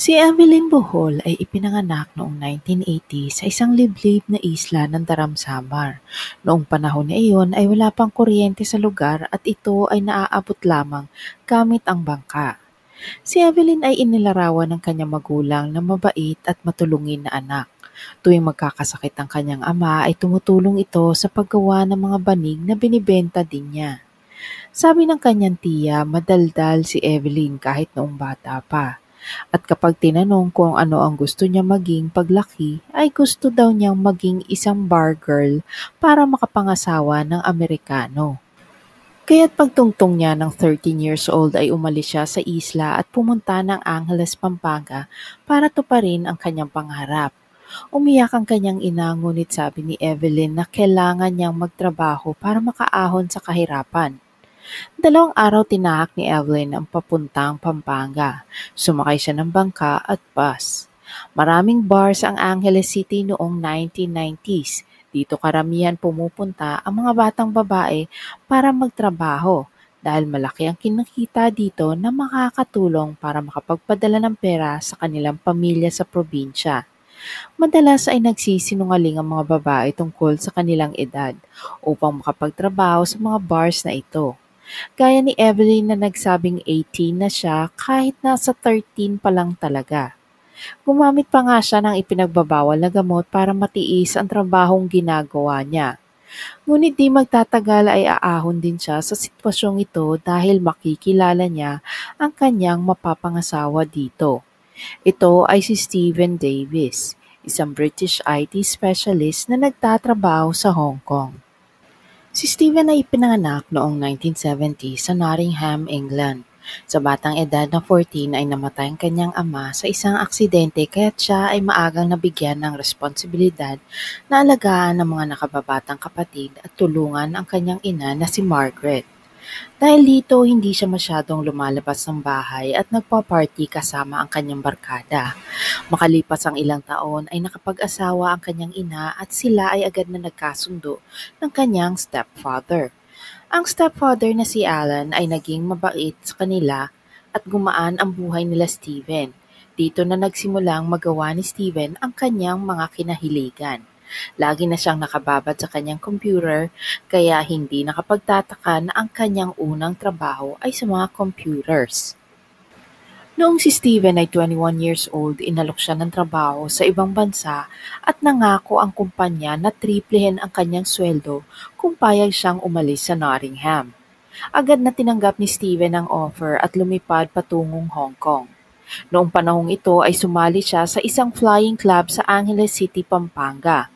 Si Evelyn Bohol ay ipinanganak noong 1980 sa isang liblib na isla ng Daramsambar. Noong panahon na iyon ay wala pang kuryente sa lugar at ito ay naaabot lamang gamit ang bangka. Si Evelyn ay inilarawan ng kanyang magulang na mabait at matulungin na anak. Tuwing magkakasakit ang kanyang ama ay tumutulong ito sa paggawa ng mga banig na binibenta din niya. Sabi ng kanyang tiya, madaldal si Evelyn kahit noong bata pa. At kapag tinanong kung ano ang gusto niya maging paglaki, ay gusto daw niyang maging isang bar girl para makapangasawa ng Amerikano. Kaya't pagtungtong niya ng 13 years old ay umalis siya sa isla at pumunta ng Angeles, Pampanga para tuparin ang kanyang pangarap. Umiyak ang kanyang ina ngunit sabi ni Evelyn na kailangan niyang magtrabaho para makaahon sa kahirapan. Dalawang araw tinahak ni Evelyn ang papuntang Pampanga. Sumakay siya ng bangka at bus. Maraming bars ang Angeles City noong 1990s. Dito karamihan pumupunta ang mga batang babae para magtrabaho dahil malaki ang kinakita dito na makakatulong para makapagpadala ng pera sa kanilang pamilya sa probinsya. Madalas ay nagsisinungaling ang mga babae tungkol sa kanilang edad upang makapagtrabaho sa mga bars na ito. Gaya ni Evelyn na nagsabing 18 na siya kahit nasa 13 pa lang talaga. Gumamit pa nga siya ng ipinagbabawal na gamot para matiis ang trabahong ginagawa niya. Ngunit di magtatagal ay aahon din siya sa sitwasyong ito dahil makikilala niya ang kanyang mapapangasawa dito. Ito ay si Stephen Davis, isang British IT specialist na nagtatrabaho sa Hong Kong. Si Stephen ay ipinanganak noong 1970 sa Nottingham, England. Sa batang edad na 14 ay namatay ang kanyang ama sa isang aksidente kaya siya ay maagang nabigyan ng responsibilidad na alagaan ng mga nakababatang kapatid at tulungan ang kanyang ina na si Margaret. Dahil dito, hindi siya masyadong lumalabas ng bahay at nagpa-party kasama ang kanyang barkada. Makalipas ang ilang taon ay nakapag-asawa ang kanyang ina at sila ay agad na nagkasundo ng kanyang stepfather. Ang stepfather na si Alan ay naging mabait sa kanila at gumaan ang buhay nila Steven. Dito na nagsimulang magawa ni Steven ang kanyang mga kinahiligan. Lagi na siyang nakababad sa kanyang computer kaya hindi nakapagtataka na ang kanyang unang trabaho ay sa mga computers. Noong si Steven ay 21 years old, inalok siya ng trabaho sa ibang bansa at nangako ang kumpanya na triplehin ang kanyang sweldo kung payag siyang umalis sa Nottingham. Agad na tinanggap ni Steven ang offer at lumipad patungong Hong Kong. Noong panahong ito ay sumali siya sa isang flying club sa Angeles City, Pampanga.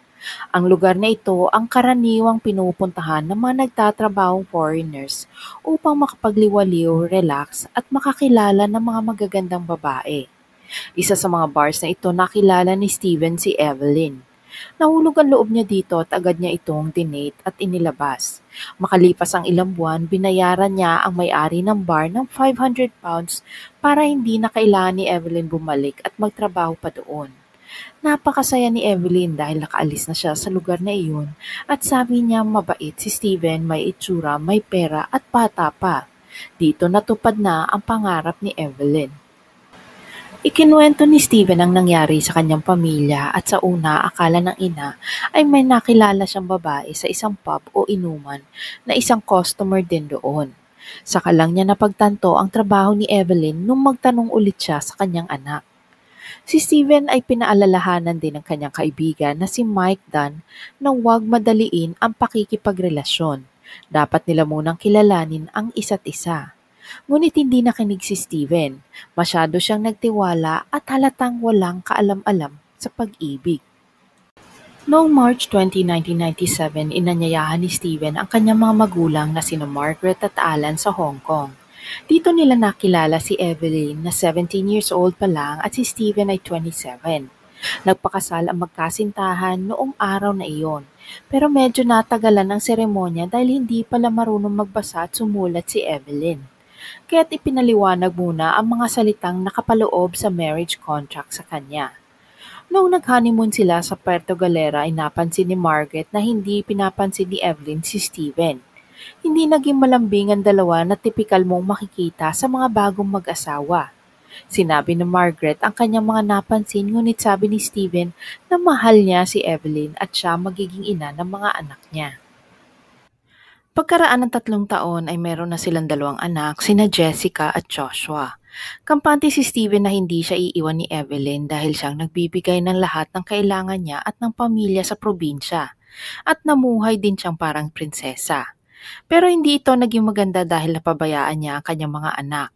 Ang lugar na ito ang karaniwang pinupuntahan ng mga nagtatrabahong foreigners upang makapagliwaliw, relax at makakilala ng mga magagandang babae. Isa sa mga bars na ito nakilala ni Steven si Evelyn. Nahulog ang loob niya dito at agad niya itong dinate at inilabas. Makalipas ang ilang buwan, binayaran niya ang may-ari ng bar ng 500 pounds para hindi na kailangan ni Evelyn bumalik at magtrabaho pa doon. Napakasaya ni Evelyn dahil nakaalis na siya sa lugar na iyon at sabi niya mabait si Steven, may itsura, may pera at bata pa. Dito natupad na ang pangarap ni Evelyn. Ikinuwento ni Steven ang nangyari sa kanyang pamilya at sa una akala ng ina ay may nakilala siyang babae sa isang pub o inuman na isang customer din doon. Saka lang niya napagtanto ang trabaho ni Evelyn nung magtanong ulit siya sa kanyang anak. Si Steven ay pinaalalahanan din ng kanyang kaibigan na si Mike Dunn na huwag madaliin ang pakikipagrelasyon. Dapat nila munang kilalanin ang isa't isa. Ngunit hindi nakinig si Steven. Masyado siyang nagtiwala at halatang walang kaalam-alam sa pag-ibig. Noong March 20, 1997, inanyayahan ni Steven ang kanyang mga magulang na sina Margaret at Alan sa Hong Kong. Dito nila nakilala si Evelyn na 17 years old pa lang at si Steven ay 27. Nagpakasal ang magkasintahan noong araw na iyon. Pero medyo natagalan ang seremonya dahil hindi pala marunong magbasa at sumulat si Evelyn kaya't ipinaliwanag muna ang mga salitang nakapaloob sa marriage contract sa kanya. Noong nag-honeymoon sila sa Puerto Galera ay napansin ni Margaret na hindi pinapansin ni Evelyn si Steven hindi naging malambingan dalawa na tipikal mong makikita sa mga bagong mag-asawa. Sinabi ni Margaret ang kanyang mga napansin ngunit sabi ni Steven na mahal niya si Evelyn at siya magiging ina ng mga anak niya. Pagkaraan ng tatlong taon ay meron na silang dalawang anak, sina Jessica at Joshua. Kampante si Steven na hindi siya iiwan ni Evelyn dahil siyang nagbibigay ng lahat ng kailangan niya at ng pamilya sa probinsya. At namuhay din siyang parang prinsesa. Pero hindi ito naging maganda dahil napabayaan niya ang kanyang mga anak.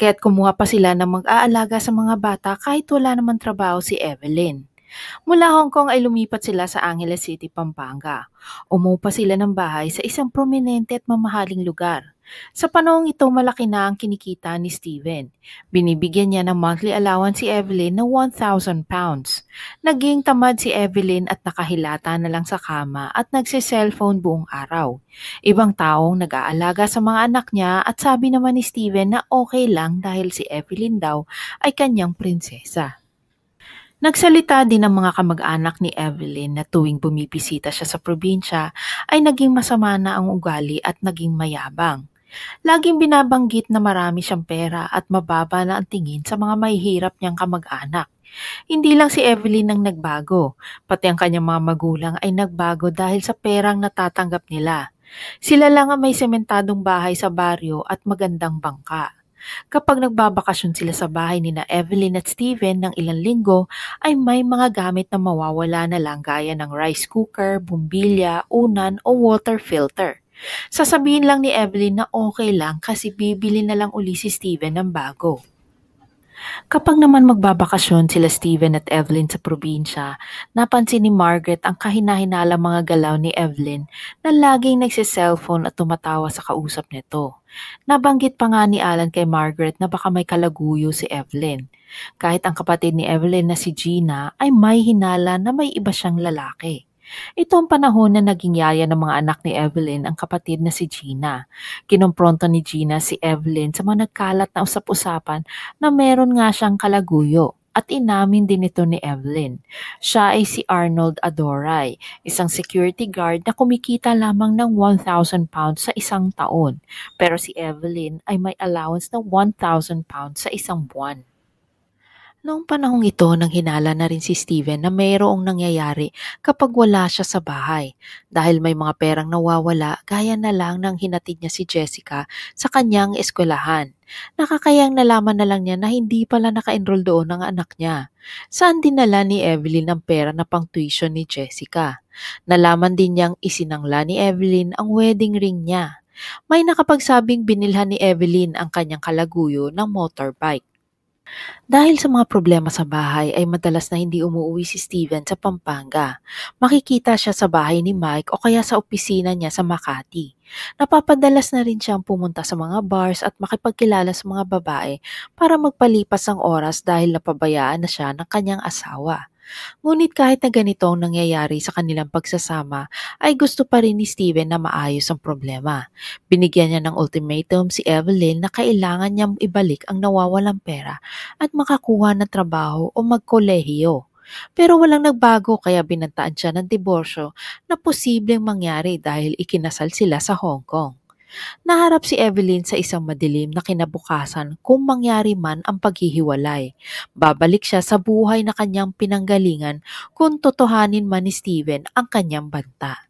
Kaya't kumuha pa sila ng mag-aalaga sa mga bata kahit wala naman trabaho si Evelyn. Mula Hong Kong ay lumipat sila sa Angeles City, Pampanga. Umupa sila ng bahay sa isang prominente at mamahaling lugar. Sa panahong ito, malaki na ang kinikita ni Steven. Binibigyan niya ng monthly allowance si Evelyn na 1,000 pounds. Naging tamad si Evelyn at nakahilata na lang sa kama at nagsiselfone buong araw. Ibang taong nag-aalaga sa mga anak niya at sabi naman ni Steven na okay lang dahil si Evelyn daw ay kanyang prinsesa. Nagsalita din ang mga kamag-anak ni Evelyn na tuwing bumibisita siya sa probinsya ay naging masama na ang ugali at naging mayabang. Laging binabanggit na marami siyang pera at mababa na ang tingin sa mga mahihirap niyang kamag-anak. Hindi lang si Evelyn ang nagbago, pati ang kanyang mga magulang ay nagbago dahil sa perang natatanggap nila. Sila lang ang may sementadong bahay sa baryo at magandang bangka. Kapag nagbabakasyon sila sa bahay ni na Evelyn at Steven ng ilang linggo, ay may mga gamit na mawawala na lang gaya ng rice cooker, bumbilya, unan o water filter. Sasabihin lang ni Evelyn na okay lang kasi bibili na lang uli si Steven ng bago. Kapag naman magbabakasyon sila Steven at Evelyn sa probinsya, napansin ni Margaret ang kahinahinalang mga galaw ni Evelyn na laging nagsiselfone at tumatawa sa kausap nito. Nabanggit pa nga ni Alan kay Margaret na baka may kalaguyo si Evelyn. Kahit ang kapatid ni Evelyn na si Gina ay may hinala na may iba siyang lalaki. Ito ang panahon na naging yaya ng mga anak ni Evelyn ang kapatid na si Gina. Kinompronto ni Gina si Evelyn sa mga nagkalat na usap-usapan na meron nga siyang kalaguyo at inamin din ito ni Evelyn. Siya ay si Arnold Adoray, isang security guard na kumikita lamang ng 1,000 pounds sa isang taon. Pero si Evelyn ay may allowance na 1,000 pounds sa isang buwan. Noong panahong ito, nang hinala na rin si Steven na mayroong nangyayari kapag wala siya sa bahay. Dahil may mga perang nawawala, gaya na lang nang hinatid niya si Jessica sa kanyang eskwelahan. Nakakayang nalaman na lang niya na hindi pala naka-enroll doon ang anak niya. Saan dinala ni Evelyn ang pera na pang tuition ni Jessica? Nalaman din niyang isinangla ni Evelyn ang wedding ring niya may nakapagsabing binilhan ni Evelyn ang kanyang kalaguyo ng motorbike. Dahil sa mga problema sa bahay ay madalas na hindi umuwi si Steven sa Pampanga. Makikita siya sa bahay ni Mike o kaya sa opisina niya sa Makati. Napapadalas na rin siyang pumunta sa mga bars at makipagkilala sa mga babae para magpalipas ang oras dahil napabayaan na siya ng kanyang asawa. Ngunit kahit na ganito ang nangyayari sa kanilang pagsasama, ay gusto pa rin ni Steven na maayos ang problema. Binigyan niya ng ultimatum si Evelyn na kailangan niyang ibalik ang nawawalang pera at makakuha ng trabaho o magkolehiyo. Pero walang nagbago kaya binantaan siya ng diborsyo na posibleng mangyari dahil ikinasal sila sa Hong Kong. Naharap si Evelyn sa isang madilim na kinabukasan kung mangyari man ang paghihiwalay. Babalik siya sa buhay na kanyang pinanggalingan kung totohanin man ni Steven ang kanyang banta.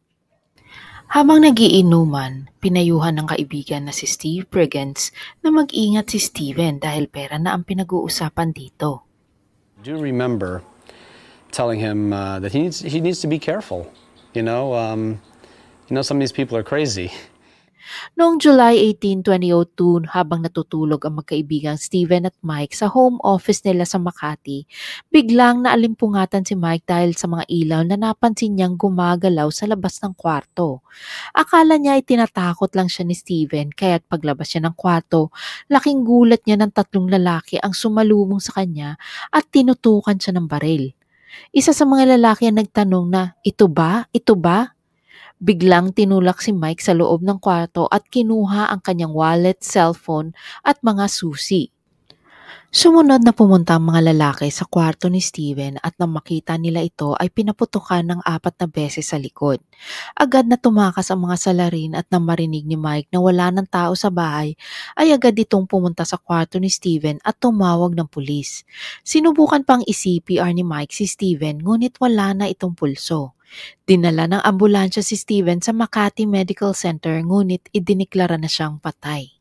Habang nagiinuman, pinayuhan ng kaibigan na si Steve Brigands na mag-ingat si Steven dahil pera na ang pinag-uusapan dito. I do remember telling him uh, that he needs, he needs to be careful. You know, um, you know some of these people are crazy. Noong July 18, 2002, habang natutulog ang magkaibigang Steven at Mike sa home office nila sa Makati, biglang naalimpungatan si Mike dahil sa mga ilaw na napansin niyang gumagalaw sa labas ng kwarto. Akala niya ay tinatakot lang siya ni Steven kaya paglabas niya ng kwarto, laking gulat niya ng tatlong lalaki ang sumalubong sa kanya at tinutukan siya ng baril. Isa sa mga lalaki ang nagtanong na, ito ba? Ito ba? Biglang tinulak si Mike sa loob ng kwarto at kinuha ang kanyang wallet, cellphone at mga susi. Sumunod na pumunta ang mga lalaki sa kwarto ni Steven at nang makita nila ito ay pinaputukan ng apat na beses sa likod. Agad na tumakas ang mga salarin at nang marinig ni Mike na wala ng tao sa bahay ay agad itong pumunta sa kwarto ni Steven at tumawag ng pulis. Sinubukan pang i-CPR ni Mike si Steven ngunit wala na itong pulso. Dinala ng ambulansya si Steven sa Makati Medical Center ngunit idiniklara na siyang patay.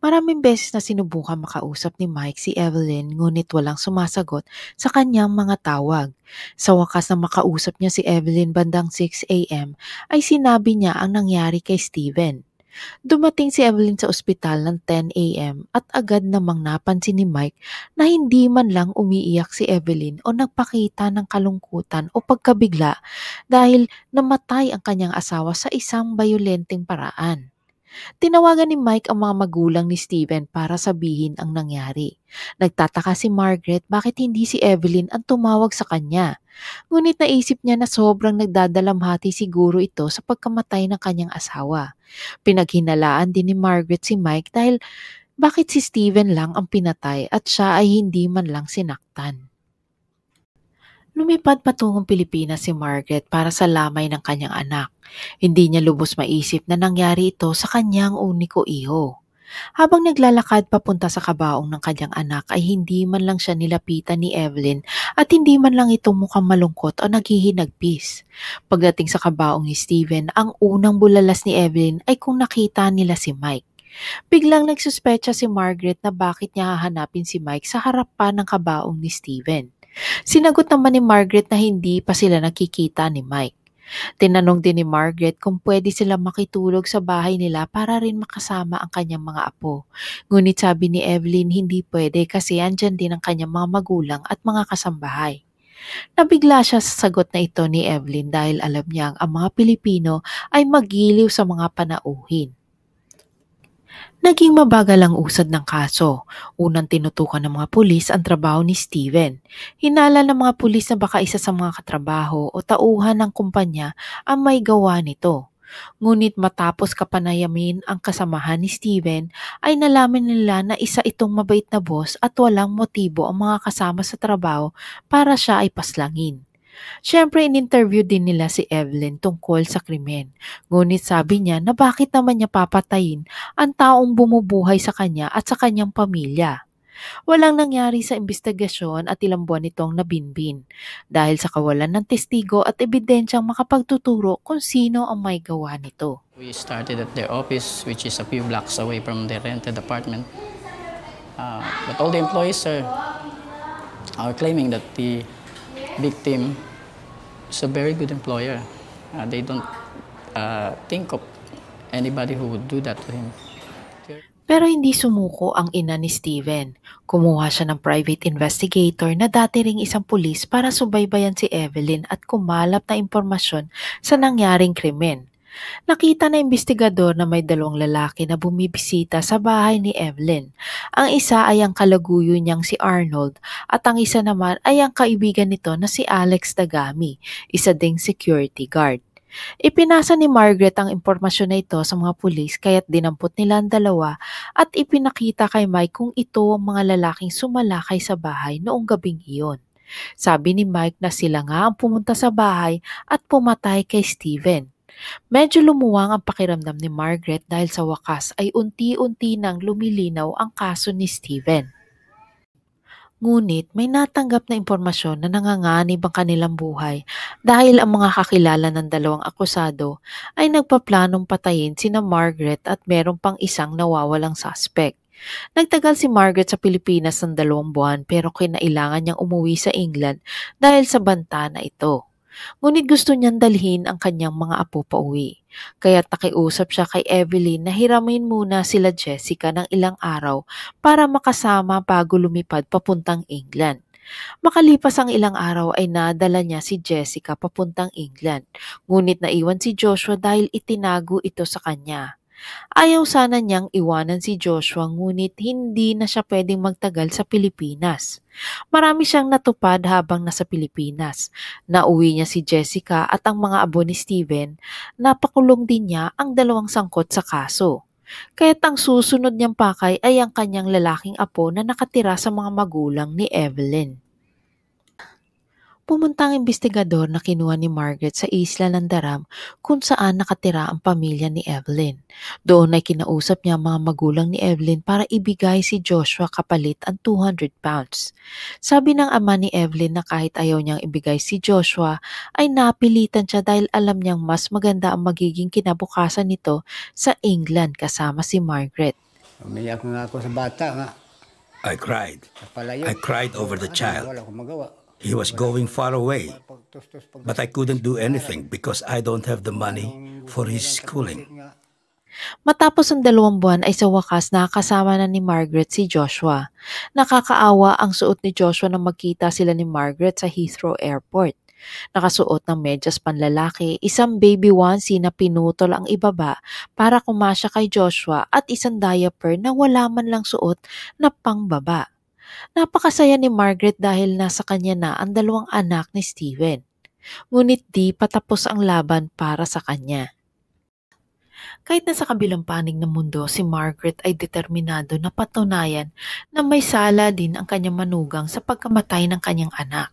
Maraming beses na sinubukan makausap ni Mike si Evelyn ngunit walang sumasagot sa kanyang mga tawag. Sa wakas na makausap niya si Evelyn bandang 6 a.m. ay sinabi niya ang nangyari kay Steven. Dumating si Evelyn sa ospital ng 10 a.m. at agad namang napansin ni Mike na hindi man lang umiiyak si Evelyn o nagpakita ng kalungkutan o pagkabigla dahil namatay ang kanyang asawa sa isang bayolenteng paraan. Tinawagan ni Mike ang mga magulang ni Steven para sabihin ang nangyari. Nagtataka si Margaret bakit hindi si Evelyn ang tumawag sa kanya. Ngunit naisip niya na sobrang nagdadalamhati siguro ito sa pagkamatay ng kanyang asawa. Pinaghinalaan din ni Margaret si Mike dahil bakit si Steven lang ang pinatay at siya ay hindi man lang sinaktan. Lumipad patungong Pilipinas si Margaret para sa lamay ng kanyang anak. Hindi niya lubos maisip na nangyari ito sa kanyang uniko iho. Habang naglalakad papunta sa kabaong ng kanyang anak ay hindi man lang siya nilapitan ni Evelyn at hindi man lang ito mukhang malungkot o naghihinagpis. Pagdating sa kabaong ni Steven, ang unang bulalas ni Evelyn ay kung nakita nila si Mike. Biglang nagsuspecha si Margaret na bakit niya hahanapin si Mike sa harapan ng kabaong ni Steven. Sinagot naman ni Margaret na hindi pa sila nakikita ni Mike. Tinanong din ni Margaret kung pwede sila makitulog sa bahay nila para rin makasama ang kanyang mga apo. Ngunit sabi ni Evelyn hindi pwede kasi andyan din ang kanyang mga magulang at mga kasambahay. Nabigla siya sa sagot na ito ni Evelyn dahil alam niyang ang mga Pilipino ay magiliw sa mga panauhin. Naging mabagal ang usad ng kaso. Unang tinutukan ng mga pulis ang trabaho ni Steven. Hinala ng mga pulis na baka isa sa mga katrabaho o tauhan ng kumpanya ang may gawa nito. Ngunit matapos kapanayamin ang kasamahan ni Steven ay nalaman nila na isa itong mabait na boss at walang motibo ang mga kasama sa trabaho para siya ay paslangin. Siyempre, in-interview din nila si Evelyn tungkol sa krimen. Ngunit sabi niya na bakit naman niya papatayin ang taong bumubuhay sa kanya at sa kanyang pamilya. Walang nangyari sa investigasyon at ilang buwan nitong nabinbin dahil sa kawalan ng testigo at ebidensyang makapagtuturo kung sino ang may gawa nito. We started at their office which is a few blocks away from the rented apartment. Uh, but all the employees are, are claiming that the victim is a very good employer. Uh, they don't uh, think of anybody who would do that to him. Pero hindi sumuko ang ina ni Steven. Kumuha siya ng private investigator na dati ring isang pulis para subaybayan si Evelyn at kumalap na impormasyon sa nangyaring krimen. Nakita na investigador na may dalawang lalaki na bumibisita sa bahay ni Evelyn. Ang isa ay ang kalaguyo niyang si Arnold at ang isa naman ay ang kaibigan nito na si Alex Dagami, isa ding security guard. Ipinasa ni Margaret ang impormasyon na ito sa mga pulis kaya't dinampot nila ang dalawa at ipinakita kay Mike kung ito ang mga lalaking sumalakay sa bahay noong gabing iyon. Sabi ni Mike na sila nga ang pumunta sa bahay at pumatay kay Steven. Medyo lumuwang ang pakiramdam ni Margaret dahil sa wakas ay unti-unti nang lumilinaw ang kaso ni Steven. Ngunit may natanggap na impormasyon na nanganganib ang kanilang buhay dahil ang mga kakilala ng dalawang akusado ay nagpaplanong patayin sina Margaret at meron pang isang nawawalang suspect. Nagtagal si Margaret sa Pilipinas ng dalawang buwan pero kinailangan niyang umuwi sa England dahil sa banta na ito. Ngunit gusto niyang dalhin ang kanyang mga apo pa uwi. Kaya takiusap siya kay Evelyn na hiramin muna sila Jessica ng ilang araw para makasama bago lumipad papuntang England. Makalipas ang ilang araw ay nadala niya si Jessica papuntang England, ngunit naiwan si Joshua dahil itinago ito sa kanya. Ayaw sana niyang iwanan si Joshua ngunit hindi na siya pwedeng magtagal sa Pilipinas. Marami siyang natupad habang nasa Pilipinas. Nauwi niya si Jessica at ang mga abo ni Steven. Napakulong din niya ang dalawang sangkot sa kaso. Kaya't ang susunod niyang pakay ay ang kanyang lalaking apo na nakatira sa mga magulang ni Evelyn. Pumunta ang investigador na kinuha ni Margaret sa isla ng Daram kung saan nakatira ang pamilya ni Evelyn. Doon ay kinausap niya ang mga magulang ni Evelyn para ibigay si Joshua kapalit ang 200 pounds. Sabi ng ama ni Evelyn na kahit ayaw niyang ibigay si Joshua ay napilitan siya dahil alam niyang mas maganda ang magiging kinabukasan nito sa England kasama si Margaret. Umiyak nga ako sa bata nga. I cried. I cried over the ano, child. Wala akong magawa. He was going far away, but I couldn't do anything because I don't have the money for his schooling. Matapos ang dalawang buwan ay sa wakas nakakasama na ni Margaret si Joshua. Nakakaawa ang suot ni Joshua nang magkita sila ni Margaret sa Heathrow Airport. Nakasuot ng medyas panlalaki, isang baby onesie na pinutol ang ibaba para kumasya kay Joshua at isang diaper na wala man lang suot na pangbaba. Napakasaya ni Margaret dahil nasa kanya na ang dalawang anak ni Steven. Ngunit di patapos ang laban para sa kanya. Kahit na sa kabilang panig ng mundo, si Margaret ay determinado na patunayan na may sala din ang kanyang manugang sa pagkamatay ng kanyang anak.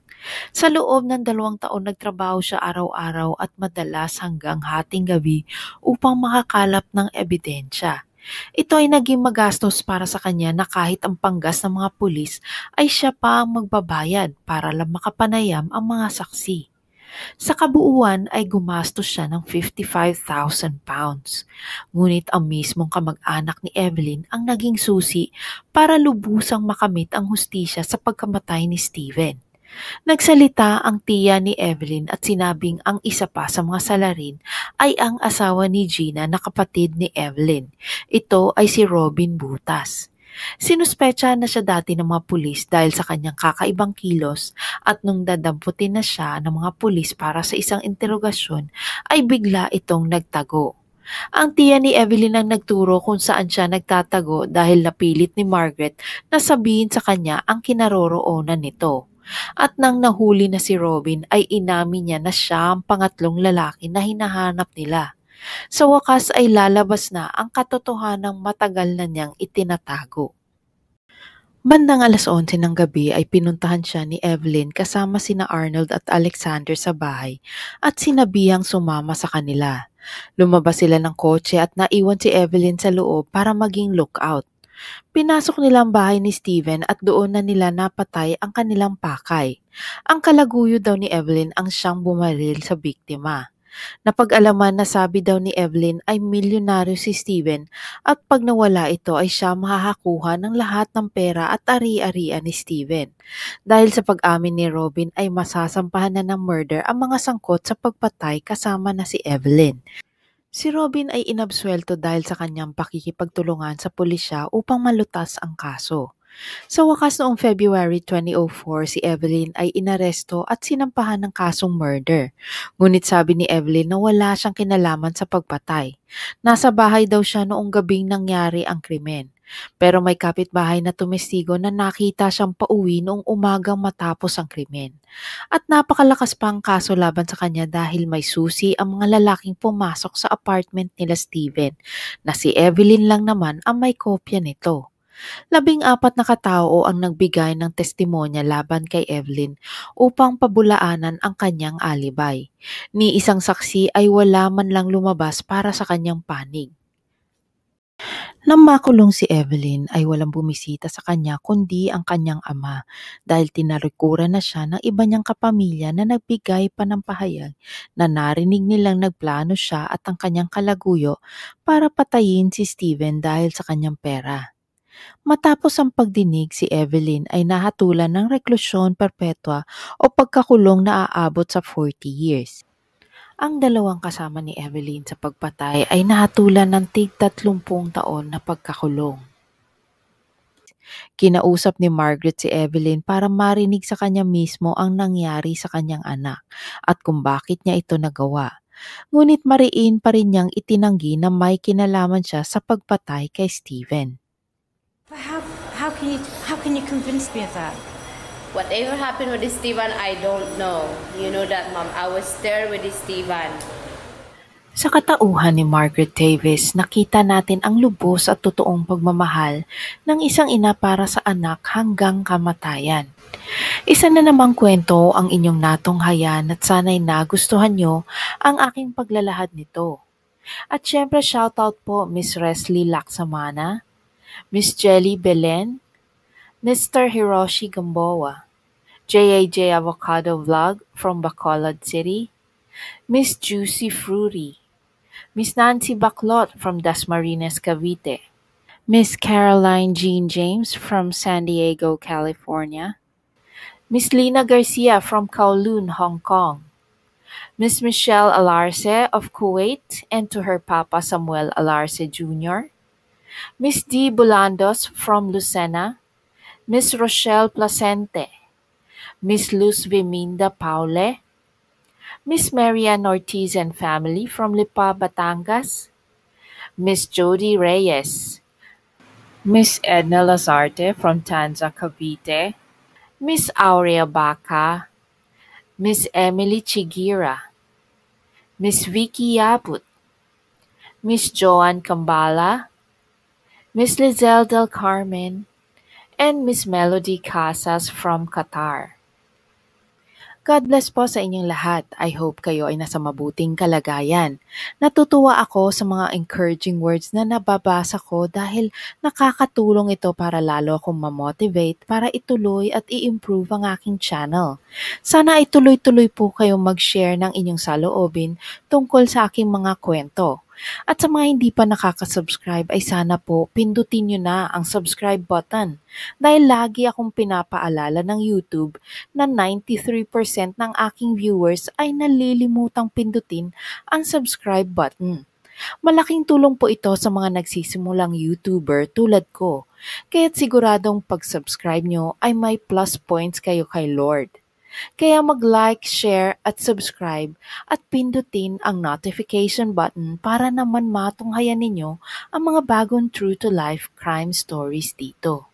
Sa loob ng dalawang taon nagtrabaho siya araw-araw at madalas hanggang hating gabi upang makakalap ng ebidensya. Ito ay naging magastos para sa kanya na kahit ang panggas ng mga pulis ay siya pa ang magbabayad para lang makapanayam ang mga saksi. Sa kabuuan ay gumastos siya ng 55,000 pounds. Ngunit ang mismong kamag-anak ni Evelyn ang naging susi para lubusang makamit ang hustisya sa pagkamatay ni Steven. Nagsalita ang tiya ni Evelyn at sinabing ang isa pa sa mga salarin ay ang asawa ni Gina na kapatid ni Evelyn. Ito ay si Robin Butas. Sinuspecha na siya dati ng mga pulis dahil sa kanyang kakaibang kilos at nung dadamputin na siya ng mga pulis para sa isang interogasyon ay bigla itong nagtago. Ang tiya ni Evelyn ang nagturo kung saan siya nagtatago dahil napilit ni Margaret na sabihin sa kanya ang kinaroroonan nito. At nang nahuli na si Robin ay inamin niya na siya ang pangatlong lalaki na hinahanap nila. Sa wakas ay lalabas na ang katotohanan katotohanang matagal na niyang itinatago. Bandang alas 11 ng gabi ay pinuntahan siya ni Evelyn kasama sina Arnold at Alexander sa bahay at sinabihang sumama sa kanila. Lumabas sila ng kotse at naiwan si Evelyn sa loob para maging lookout. Pinasok nila ang bahay ni Steven at doon na nila napatay ang kanilang pakay. Ang kalaguyo daw ni Evelyn ang siyang bumaril sa biktima. Napag-alaman na sabi daw ni Evelyn ay milyonaryo si Steven at pag nawala ito ay siya mahahakuha ng lahat ng pera at ari-arian ni Steven. Dahil sa pag-amin ni Robin ay masasampahan na ng murder ang mga sangkot sa pagpatay kasama na si Evelyn. Si Robin ay inabswelto dahil sa kanyang pakikipagtulungan sa pulisya upang malutas ang kaso. Sa wakas noong February 2004, si Evelyn ay inaresto at sinampahan ng kasong murder. Ngunit sabi ni Evelyn na wala siyang kinalaman sa pagpatay. Nasa bahay daw siya noong gabing nangyari ang krimen. Pero may kapitbahay na tumestigo na nakita siyang pauwi noong umagang matapos ang krimen. At napakalakas pa ang kaso laban sa kanya dahil may susi ang mga lalaking pumasok sa apartment nila Steven na si Evelyn lang naman ang may kopya nito. Labing apat na katao ang nagbigay ng testimonya laban kay Evelyn upang pabulaanan ang kanyang alibay. Ni isang saksi ay wala man lang lumabas para sa kanyang panig. Nang makulong si Evelyn ay walang bumisita sa kanya kundi ang kanyang ama dahil tinarikura na siya ng iba niyang kapamilya na nagbigay pa ng pahayag na narinig nilang nagplano siya at ang kanyang kalaguyo para patayin si Steven dahil sa kanyang pera. Matapos ang pagdinig, si Evelyn ay nahatulan ng reklusyon perpetua o pagkakulong na aabot sa 40 years. Ang dalawang kasama ni Evelyn sa pagpatay ay nahatulan ng tig 30 taon na pagkakulong. Kinausap ni Margaret si Evelyn para marinig sa kanya mismo ang nangyari sa kanyang anak at kung bakit niya ito nagawa. Ngunit mariin pa rin niyang itinanggi na may kinalaman siya sa pagpatay kay Steven. how, how, can you, how can you convince me of that? Whatever happened with Steven, I don't know. You know that, Mom. I was there with Steven. Sa katauhan ni Margaret Davis, nakita natin ang lubos at totoong pagmamahal ng isang ina para sa anak hanggang kamatayan. Isa na namang kwento ang inyong natunghayan at sana'y nagustuhan nyo ang aking paglalahad nito. At syempre shoutout po Miss Resli Laksamana, Miss Jelly Belen, Mr. Hiroshi Gamboa, Jaj Avocado Vlog from Bacolod City, Miss Juicy Fruity, Miss Nancy Baclot from Dasmarinas, Cavite, Miss Caroline Jean James from San Diego, California, Miss Lina Garcia from Kowloon, Hong Kong, Miss Michelle Alarce of Kuwait and to her papa Samuel Alarce Jr., Miss D. Bulandos from Lucena, Miss Rochelle Placente, Miss Luz Viminda Paule, Miss Marian Ortiz and family from Lipa, Batangas, Miss Jody Reyes, Miss Edna Lazarte from Tanza, Cavite, Miss Aurea Baca, Miss Emily Chigira, Miss Vicky Yabut, Miss Joan Cambala, Miss Lizelle Del Carmen, and Miss Melody Casas from Qatar. God bless po sa inyong lahat. I hope kayo ay nasa mabuting kalagayan. Natutuwa ako sa mga encouraging words na nababasa ko dahil nakakatulong ito para lalo akong mamotivate para ituloy at i-improve ang aking channel. Sana ay tuloy-tuloy po kayong mag-share ng inyong saloobin tungkol sa aking mga kwento. At sa mga hindi pa nakakasubscribe ay sana po pindutin nyo na ang subscribe button dahil lagi akong pinapaalala ng YouTube na 93% ng aking viewers ay nalilimutang pindutin ang subscribe button. Malaking tulong po ito sa mga nagsisimulang YouTuber tulad ko, kaya't siguradong pag-subscribe nyo ay may plus points kayo kay Lord. Kaya mag-like, share at subscribe at pindutin ang notification button para naman matunghayan ninyo ang mga bagong True to Life crime stories dito.